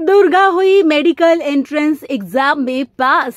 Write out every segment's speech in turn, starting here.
दुर्गा हुई medical entrance exam में पास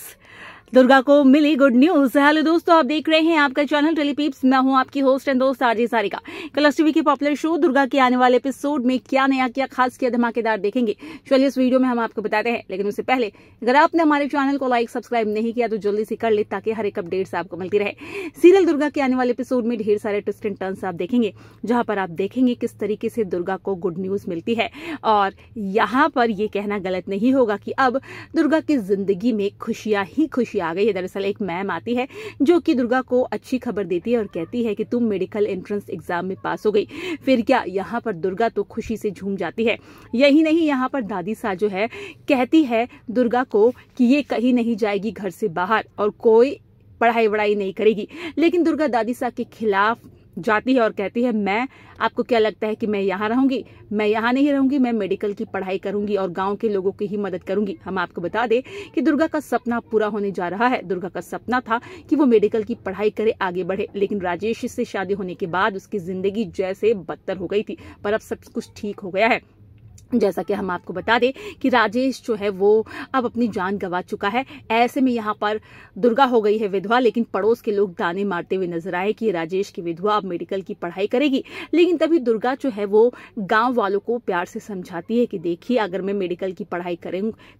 दुर्गा को मिली गुड न्यूज हेलो दोस्तों आप देख रहे हैं आपका चैनल टेलीपीप्स मैं हूं आपकी होस्ट एंड दोस्त आरजी सारिका कलर्स टीवी के पॉपुलर शो दुर्गा के आने वाले एपिसोड में क्या नया क्या खास किया धमाकेदार देखेंगे चलिए इस वीडियो में हम आपको बताते हैं लेकिन उससे पहले अगर आपने हमारे चैनल को लाइक सब्सक्राइब नहीं किया तो जल्दी से कर ले ताकि हर एक अपडेट्स आपको मिलती रहे सीरियल दुर्गा के आने वाले एपिसोड में ढेर सारे ट्विस्ट एंड टर्न्स आप देखेंगे जहां पर आप देखेंगे किस तरीके से दुर्गा को गुड न्यूज मिलती है और यहां पर यह कहना गलत नहीं होगा कि अब दुर्गा की जिंदगी में खुशियां ही खुशियां आ गई है दरअसल एक मैम आती है जो कि दुर्गा को अच्छी खबर देती है और कहती है कि तुम मेडिकल एंट्रेंस एग्जाम में पास हो गई फिर क्या यहाँ पर दुर्गा तो खुशी से झूम जाती है यही नहीं यहाँ पर दादी सा जो है कहती है दुर्गा को कि ये कहीं नहीं जाएगी घर से बाहर और कोई पढ़ाई वढ़ाई नहीं करेगी लेकिन दुर्गा दादी सा के खिलाफ जाती है और कहती है मैं आपको क्या लगता है कि मैं यहाँ रहूंगी मैं यहाँ नहीं रहूंगी मैं मेडिकल की पढ़ाई करूंगी और गांव के लोगों की ही मदद करूंगी हम आपको बता दें कि दुर्गा का सपना पूरा होने जा रहा है दुर्गा का सपना था कि वो मेडिकल की पढ़ाई करे आगे बढ़े लेकिन राजेश से शादी होने के बाद उसकी जिंदगी जैसे बदतर हो गई थी पर अब सब कुछ ठीक हो गया है जैसा कि हम आपको बता दें कि राजेश जो है वो अब अपनी जान गंवा चुका है ऐसे में यहाँ पर दुर्गा हो गई है विधवा लेकिन पड़ोस के लोग दाने मारते हुए नजर आए कि राजेश की विधवा अब मेडिकल की पढ़ाई करेगी लेकिन तभी दुर्गा जो है वो गांव वालों को प्यार से समझाती है कि देखिए अगर मैं मेडिकल की पढ़ाई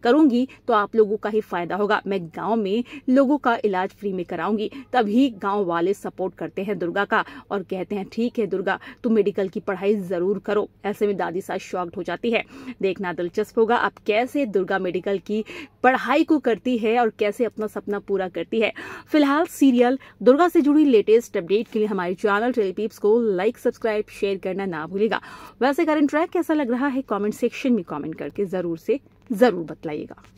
करूंगी तो आप लोगों का ही फायदा होगा मैं गाँव में लोगों का इलाज फ्री में कराऊंगी तभी गाँव वाले सपोर्ट करते हैं दुर्गा का और कहते हैं ठीक है दुर्गा तुम मेडिकल की पढ़ाई जरूर करो ऐसे में दादी साहब शॉक्ड हो जाती है है देखना दिलचस्प होगा आप कैसे दुर्गा मेडिकल की पढ़ाई को करती है और कैसे अपना सपना पूरा करती है फिलहाल सीरियल दुर्गा से जुड़ी लेटेस्ट अपडेट के लिए हमारे चैनल टेलीपीप्स को लाइक सब्सक्राइब शेयर करना ना भूलेगा वैसे करंट ट्रैक कैसा लग रहा है कॉमेंट सेक्शन में कॉमेंट करके जरूर से जरूर बतलाइएगा